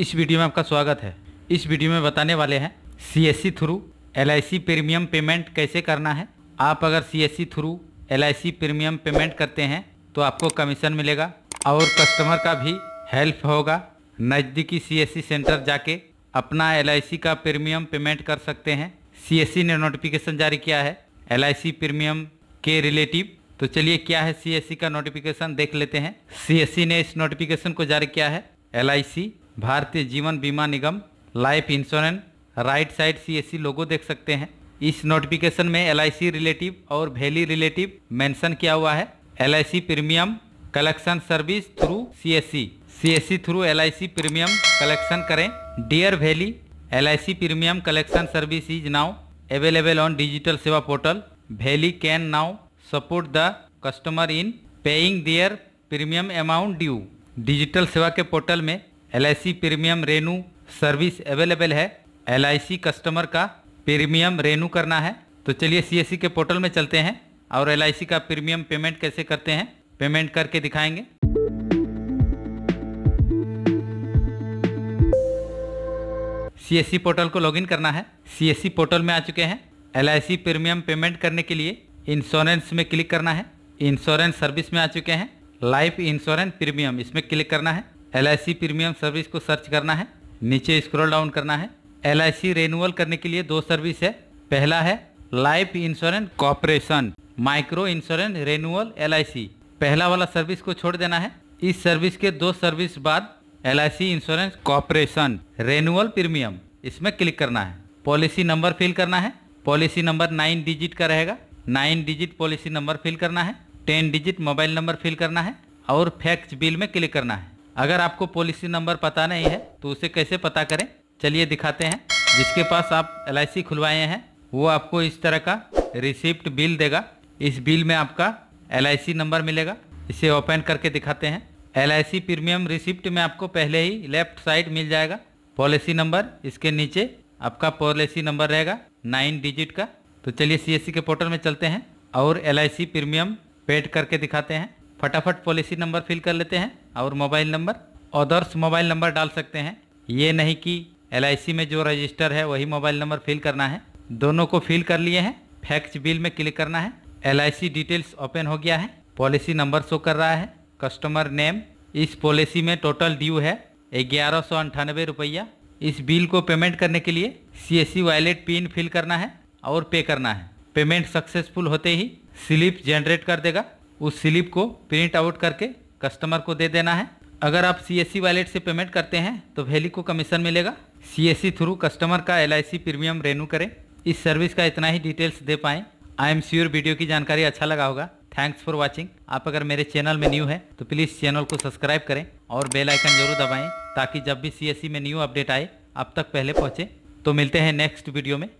इस वीडियो में आपका स्वागत है इस वीडियो में बताने वाले हैं C through L premium payment कैसे करना है आप अगर C through L premium payment करते हैं तो आपको कमीशन मिलेगा और कस्टमर का भी हेल्प होगा नज़दीकी सी सेंटर जाके अपना एल का प्रीमियम पेमेंट कर सकते हैं सी ने नोटिफिकेशन जारी किया है एल प्रीमियम के रिलेटिव तो चलिए क्या है सी का नोटिफिकेशन देख लेते हैं सी ने इस नोटिफिकेशन को जारी किया है एल भारतीय जीवन बीमा निगम life insurance right side CSC logo देख सकते हैं इस नोटिफिकेशन में एल रिलेटिव और वैली रिलेटिव मेंशन किया हुआ है L premium collection service through C S C C S C through L I C premium collection करें dear VLE L I C premium collection service is now available on digital Seva portal VLE can now support the customer in paying their premium amount due digital Seva के portal में L premium renew service available है L customer का premium renew करना है तो चलिए सी के portal में चलते हैं और एल का प्रीमियम पेमेंट कैसे करते हैं पेमेंट करके दिखाएंगे सी पोर्टल को लॉगिन करना है सी पोर्टल में आ चुके हैं एल प्रीमियम पेमेंट करने के लिए इंश्योरेंस में क्लिक करना है इंश्योरेंस सर्विस में आ चुके हैं लाइफ इंश्योरेंस प्रीमियम इसमें क्लिक करना है एल प्रीमियम सर्विस को सर्च करना है नीचे स्क्रॉल डाउन करना है एल आई रिन्यूअल करने के लिए दो सर्विस है पहला है life insurance corporation micro insurance renewal L पहला वाला सर्विस को छोड़ देना है इस सर्विस के दो सर्विस बाद L insurance corporation renewal premium इसमें क्लिक करना है पॉलिसी नंबर फिल करना है पॉलिसी नंबर नाइन डिजिट का रहेगा nine digit policy number fill करना है ten digit mobile number fill करना है और फैक्स बिल में क्लिक करना है अगर आपको पॉलिसी नंबर पता नहीं है तो उसे कैसे पता करें चलिए दिखाते हैं जिसके पास आप एल खुलवाए हैं वो आपको इस तरह का रिसिप्ट बिल देगा इस बिल में आपका एल नंबर मिलेगा इसे ओपन करके दिखाते हैं एल प्रीमियम रिसिप्ट में आपको पहले ही लेफ्ट साइड मिल जाएगा पॉलिसी नंबर इसके नीचे आपका पॉलिसी नंबर रहेगा नाइन डिजिट का तो चलिए सी के पोर्टल में चलते हैं और एल प्रीमियम पेड करके दिखाते हैं फटाफट पॉलिसी नंबर फिल कर लेते हैं और mobile number others mobile number डाल सकते हैं ये नहीं कि एल में जो रजिस्टर है वही मोबाइल नंबर फिल करना है दोनों को फिल कर लिए हैं फैक्स बिल में क्लिक करना है एल डिटेल्स ओपन हो गया है पॉलिसी नंबर शो कर रहा है कस्टमर नेम इस पॉलिसी में टोटल ड्यू है ग्यारह सौ अंठानबे रुपया इस बिल को पेमेंट करने के लिए C S C wallet pin fill करना है और पे करना है पेमेंट सक्सेसफुल होते ही स्लिप जनरेट कर देगा उस स्लिप को प्रिंट आउट करके कस्टमर को दे देना है अगर आप सी एस से पेमेंट करते हैं तो वैली को कमीशन मिलेगा सी थ्रू कस्टमर का एल प्रीमियम रेनू करें इस सर्विस का इतना ही डिटेल्स दे पाए आई एम श्योर वीडियो की जानकारी अच्छा लगा होगा थैंक्स फॉर वॉचिंग आप अगर मेरे चैनल में न्यू है तो प्लीज़ चैनल को सब्सक्राइब करें और बेल आइकन जरूर दबाएं ताकि जब भी सी में न्यू अपडेट आए आप तक पहले पहुंचे तो मिलते हैं नेक्स्ट वीडियो में